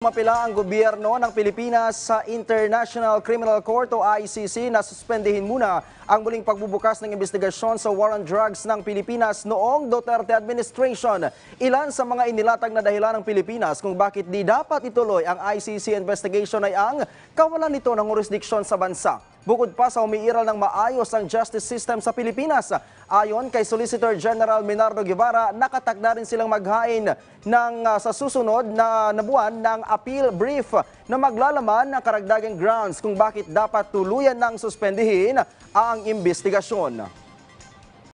Mapila ang gobyerno ng Pilipinas sa International Criminal Court o ICC na suspendihin muna ang muling pagbubukas ng investigasyon sa war on drugs ng Pilipinas noong Duterte administration. Ilan sa mga inilatag na dahilan ng Pilipinas kung bakit di dapat ituloy ang ICC investigation ay ang kawalan nito ng jurisdiction sa bansa. Bukod pa sa umiiral ng maayos ang justice system sa Pilipinas, ayon kay Solicitor General Minardo Guevara, nakatakda rin silang maghain ng, uh, sa susunod na, na buwan ng appeal brief na maglalaman ng karagdagang grounds kung bakit dapat tuluyan ng suspendihin ang investigasyon.